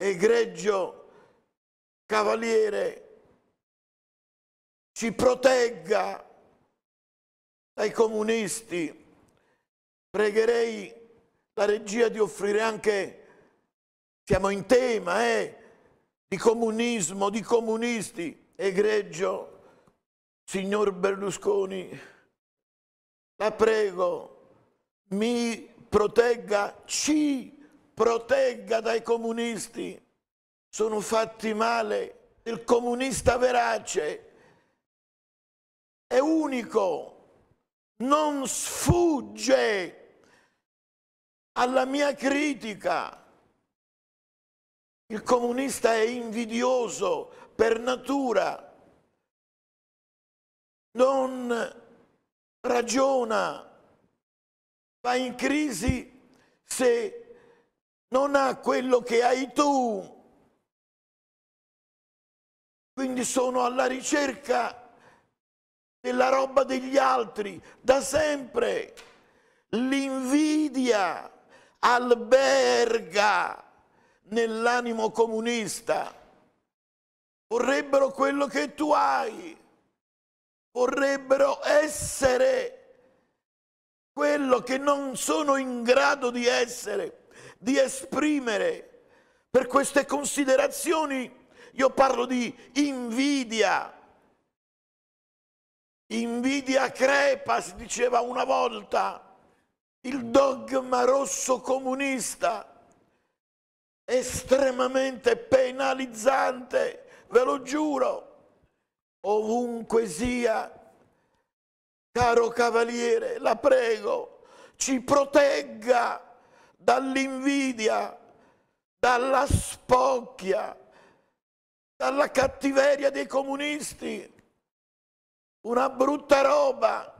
egregio cavaliere ci protegga dai comunisti. Pregherei la regia di offrire anche, siamo in tema, eh, di comunismo, di comunisti, egregio signor Berlusconi, la prego, mi protegga, ci protegga dai comunisti, sono fatti male, il comunista verace è unico, non sfugge alla mia critica. Il comunista è invidioso per natura, non ragiona, va in crisi se non ha quello che hai tu. Quindi sono alla ricerca della roba degli altri da sempre. L'invidia alberga nell'animo comunista. Vorrebbero quello che tu hai. Vorrebbero essere quello che non sono in grado di essere di esprimere. Per queste considerazioni io parlo di invidia. Invidia crepa, si diceva una volta, il dogma rosso comunista, estremamente penalizzante, ve lo giuro, ovunque sia. Caro cavaliere, la prego, ci protegga dall'invidia, dalla spocchia, dalla cattiveria dei comunisti. Una brutta roba